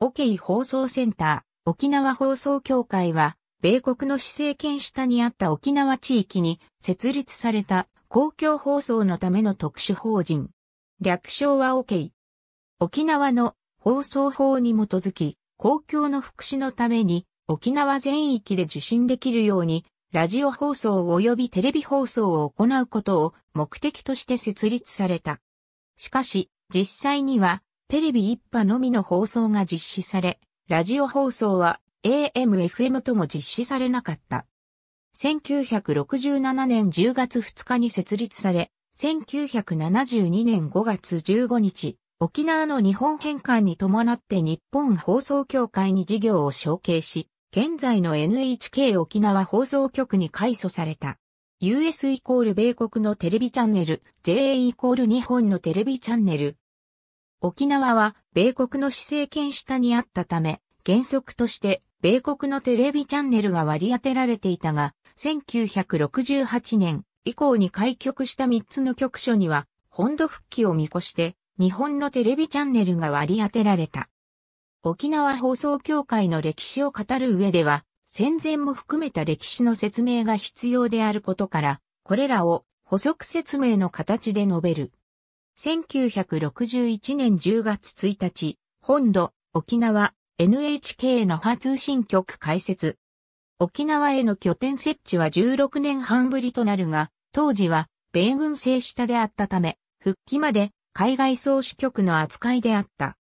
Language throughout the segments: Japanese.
OK 放送センター、沖縄放送協会は、米国の施政権下にあった沖縄地域に設立された公共放送のための特殊法人。略称は OK。沖縄の放送法に基づき、公共の福祉のために沖縄全域で受信できるように、ラジオ放送及びテレビ放送を行うことを目的として設立された。しかし、実際にはテレビ一波のみの放送が実施され、ラジオ放送は AM-FM とも実施されなかった。1967年10月2日に設立され、1972年5月15日、沖縄の日本返還に伴って日本放送協会に事業を承継し、現在の NHK 沖縄放送局に改祖された。US イコール米国のテレビチャンネル、JA イコール日本のテレビチャンネル、沖縄は米国の施政権下にあったため、原則として米国のテレビチャンネルが割り当てられていたが、1968年以降に開局した3つの局所には、本土復帰を見越して、日本のテレビチャンネルが割り当てられた。沖縄放送協会の歴史を語る上では、戦前も含めた歴史の説明が必要であることから、これらを補足説明の形で述べる。1961年10月1日、本土、沖縄、NHK 那覇通信局開設。沖縄への拠点設置は16年半ぶりとなるが、当時は米軍制下であったため、復帰まで海外総支局の扱いであった。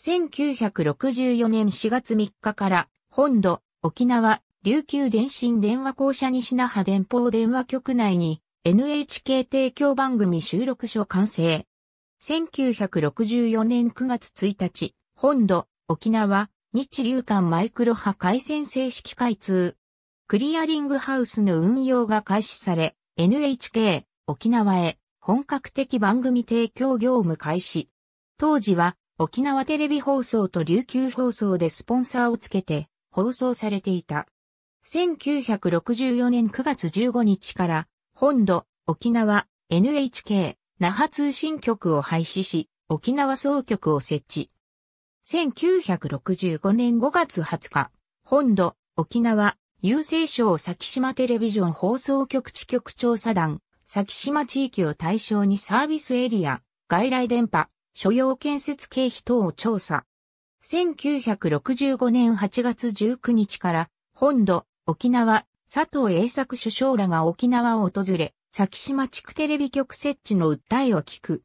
1964年4月3日から本土、沖縄、琉球電信電話公社西那覇電報電話局内に NHK 提供番組収録所完成。1964年9月1日、本土、沖縄、日流間マイクロ波回線正式開通。クリアリングハウスの運用が開始され、NHK、沖縄へ本格的番組提供業務開始。当時は沖縄テレビ放送と琉球放送でスポンサーをつけて放送されていた。1964年9月15日から本土、沖縄、NHK、那覇通信局を廃止し、沖縄総局を設置。1965年5月20日、本土、沖縄、郵政省先島テレビジョン放送局地局調査団、先島地域を対象にサービスエリア、外来電波、所要建設経費等を調査。1965年8月19日から、本土、沖縄、佐藤栄作首相らが沖縄を訪れ、先島地区テレビ局設置の訴えを聞く。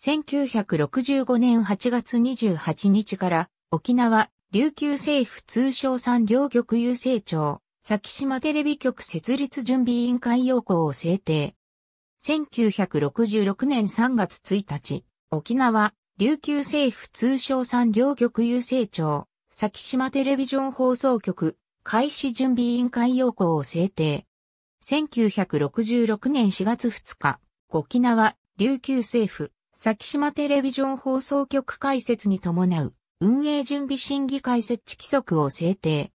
1965年8月28日から沖縄琉球政府通商産業局郵政庁先島テレビ局設立準備委員会要項を制定。1966年3月1日、沖縄琉球政府通商産業局郵政庁先島テレビジョン放送局開始準備委員会要項を制定。1966年4月2日、沖縄、琉球政府、先島テレビジョン放送局開設に伴う、運営準備審議会設置規則を制定。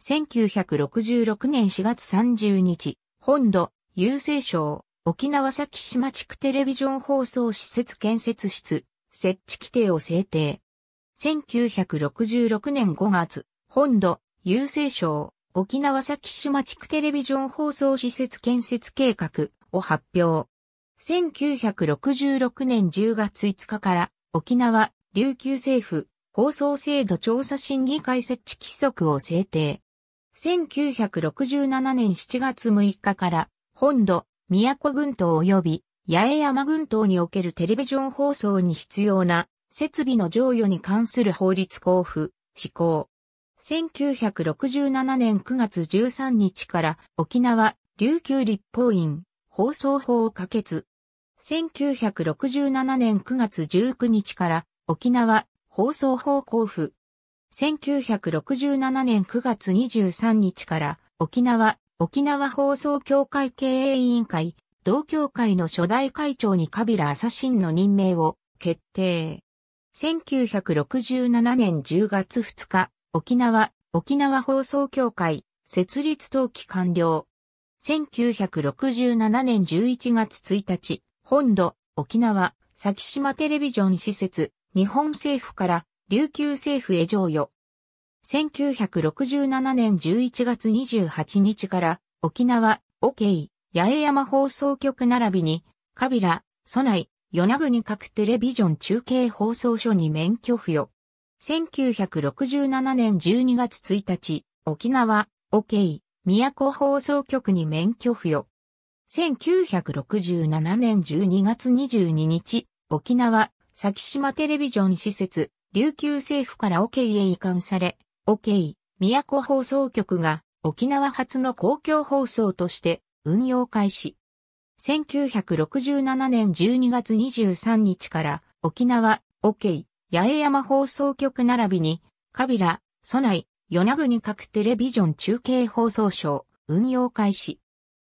1966年4月30日、本土、郵政省、沖縄先島地区テレビジョン放送施設建設室、設置規定を制定。1966年5月、本土、郵政省、沖縄先島地区テレビジョン放送施設建設計画を発表。1966年10月5日から沖縄、琉球政府、放送制度調査審議会設置規則を制定。1967年7月6日から本土、宮古群島及び八重山群島におけるテレビジョン放送に必要な設備の譲与に関する法律交付、施行。1967年9月13日から沖縄琉球立法院放送法を可決。1967年9月19日から沖縄放送法交付。1967年9月23日から沖縄沖縄放送協会経営委員会同協会の初代会長にカビラアサシンの任命を決定。1967年10月2日、沖縄、沖縄放送協会、設立登記完了。1967年11月1日、本土、沖縄、先島テレビジョン施設、日本政府から琉球政府へ譲与。1967年11月28日から沖縄、OK、八重山放送局並びに、カビラ、ソナイ、与那国各テレビジョン中継放送所に免許付与。1967年12月1日、沖縄、OK、宮古放送局に免許付与。1967年12月22日、沖縄、先島テレビジョン施設、琉球政府から OK へ移管され、OK、宮古放送局が沖縄初の公共放送として運用開始。1967年12月23日から沖縄、OK、八重山放送局並びに、カビラ、都内、与那国各テレビジョン中継放送省、運用開始。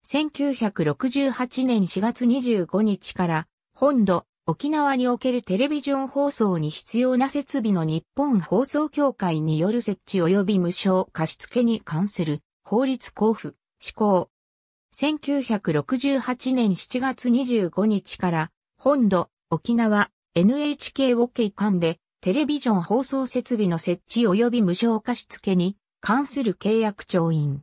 1968年4月25日から、本土、沖縄におけるテレビジョン放送に必要な設備の日本放送協会による設置及び無償貸付に関する法律交付、施行。1968年7月25日から、本土、沖縄、NHK を景観でテレビジョン放送設備の設置及び無償貸付に関する契約調印。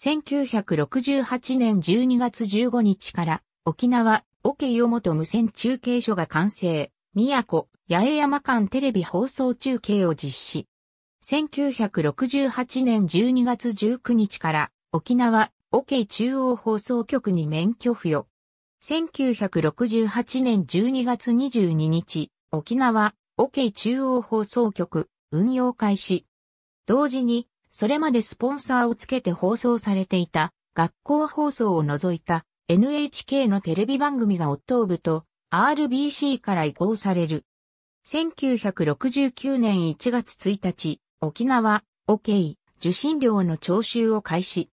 1968年12月15日から沖縄、ヨモ元無線中継所が完成、宮古、八重山間テレビ放送中継を実施。1968年12月19日から沖縄、桶井中央放送局に免許付与。1968年12月22日、沖縄、OK 中央放送局、運用開始。同時に、それまでスポンサーをつけて放送されていた、学校放送を除いた NHK のテレビ番組がオットーブと RBC から移行される。1969年1月1日、沖縄、OK、受信料の徴収を開始。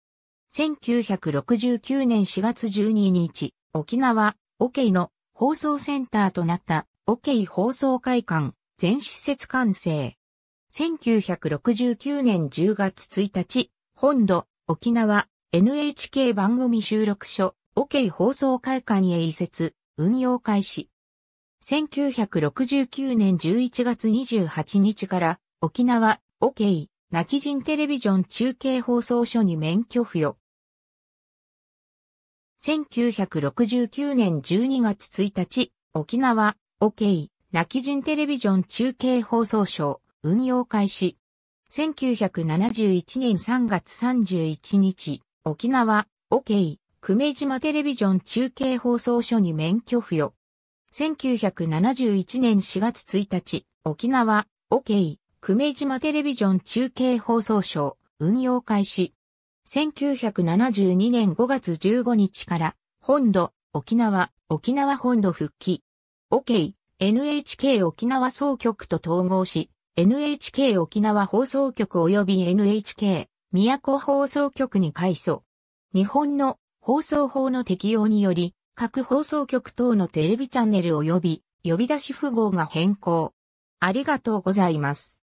1969年4月12日、沖縄、オケイの放送センターとなったオケイ放送会館、全施設完成。1969年10月1日、本土、沖縄、NHK 番組収録所、オケイ放送会館へ移設、運用開始。1969年11月28日から、沖縄、オケイ、泣き人テレビジョン中継放送所に免許付与。1969年12月1日、沖縄、OK、泣き人テレビジョン中継放送賞、運用開始。1971年3月31日、沖縄、OK、久米島テレビジョン中継放送所に免許付与。1971年4月1日、沖縄、OK、久米島テレビジョン中継放送所、運用開始。1972年5月15日から、本土、沖縄、沖縄本土復帰。OK、NHK 沖縄総局と統合し、NHK 沖縄放送局及び NHK 宮古放送局に改祖。日本の放送法の適用により、各放送局等のテレビチャンネル及び呼び出し符号が変更。ありがとうございます。